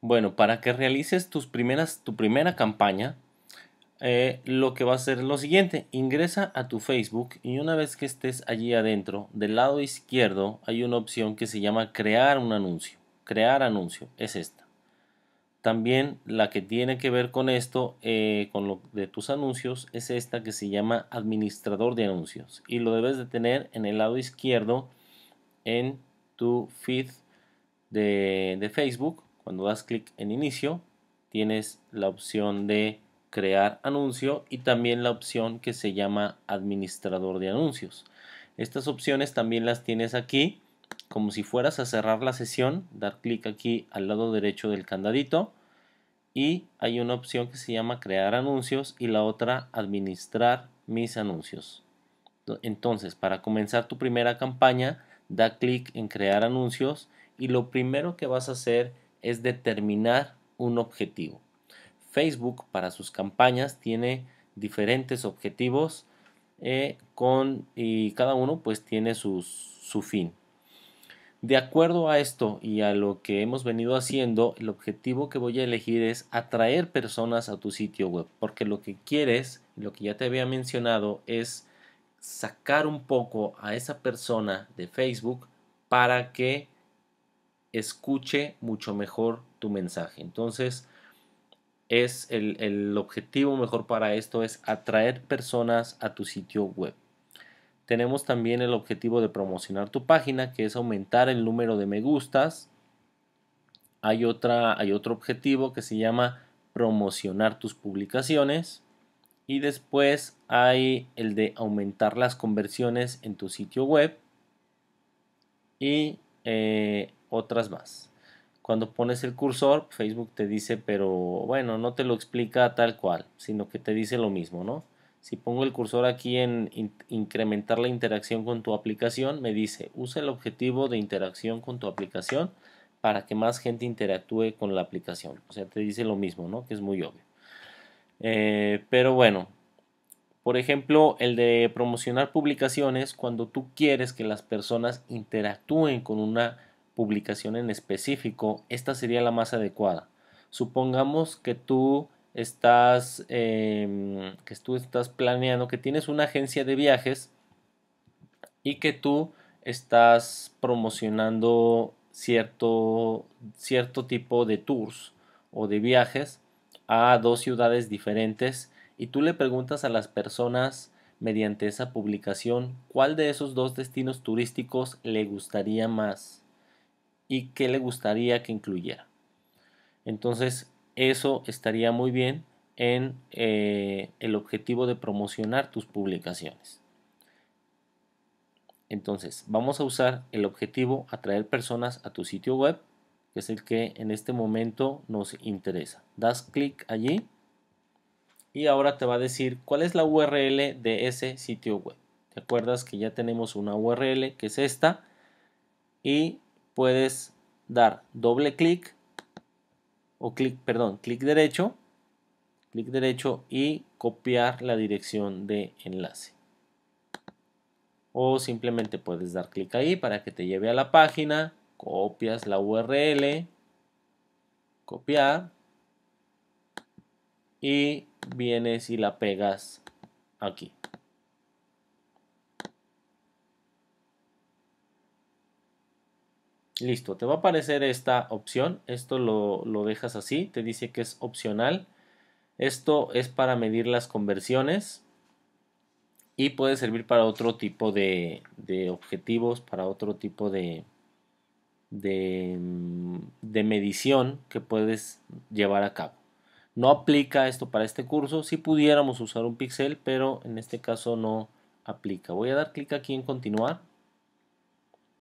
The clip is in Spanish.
Bueno, para que realices tus primeras, tu primera campaña, eh, lo que va a hacer lo siguiente, ingresa a tu Facebook y una vez que estés allí adentro, del lado izquierdo hay una opción que se llama crear un anuncio. Crear anuncio, es esta. También la que tiene que ver con esto, eh, con lo de tus anuncios, es esta que se llama administrador de anuncios. Y lo debes de tener en el lado izquierdo en tu feed de, de Facebook cuando das clic en inicio, tienes la opción de crear anuncio y también la opción que se llama administrador de anuncios. Estas opciones también las tienes aquí, como si fueras a cerrar la sesión, dar clic aquí al lado derecho del candadito y hay una opción que se llama crear anuncios y la otra administrar mis anuncios. Entonces, para comenzar tu primera campaña, da clic en crear anuncios y lo primero que vas a hacer es es determinar un objetivo. Facebook para sus campañas tiene diferentes objetivos eh, con, y cada uno pues tiene su fin. De acuerdo a esto y a lo que hemos venido haciendo, el objetivo que voy a elegir es atraer personas a tu sitio web, porque lo que quieres, lo que ya te había mencionado, es sacar un poco a esa persona de Facebook para que escuche mucho mejor tu mensaje. Entonces, es el, objetivo mejor para esto es atraer personas a tu sitio web. Tenemos también el objetivo de promocionar tu página, que es aumentar el número de me gustas. Hay, otra, hay otro objetivo que se llama promocionar tus publicaciones. Y después hay el de aumentar las conversiones en tu sitio web. Y eh, otras más. Cuando pones el cursor, Facebook te dice, pero bueno, no te lo explica tal cual, sino que te dice lo mismo, ¿no? Si pongo el cursor aquí en incrementar la interacción con tu aplicación, me dice, usa el objetivo de interacción con tu aplicación para que más gente interactúe con la aplicación. O sea, te dice lo mismo, ¿no? Que es muy obvio. Eh, pero bueno, por ejemplo, el de promocionar publicaciones, cuando tú quieres que las personas interactúen con una publicación en específico, esta sería la más adecuada. Supongamos que tú estás, em, que tú estás planeando, que tienes una agencia de viajes y que tú estás promocionando cierto, cierto tipo de tours o de viajes a dos ciudades diferentes y tú le preguntas a las personas mediante esa publicación cuál de esos dos destinos turísticos le gustaría más y qué le gustaría que incluyera. Entonces, eso estaría muy bien en eh, el objetivo de promocionar tus publicaciones. Entonces, vamos a usar el objetivo atraer personas a tu sitio web, que es el que en este momento nos interesa. Das clic allí y ahora te va a decir cuál es la URL de ese sitio web. ¿Te acuerdas que ya tenemos una URL que es esta? Y puedes dar doble clic o clic, perdón, clic derecho, clic derecho y copiar la dirección de enlace. O simplemente puedes dar clic ahí para que te lleve a la página, copias la URL, copiar y vienes y la pegas aquí. Listo, te va a aparecer esta opción. Esto lo, dejas así, te dice que es opcional. Esto es para medir las conversiones y puede servir para otro tipo de, objetivos, para otro tipo de, mm, de, medición que puedes llevar a cabo. No aplica esto para este curso, si pudiéramos usar un pixel, pero en este caso no aplica. Voy a dar clic aquí en continuar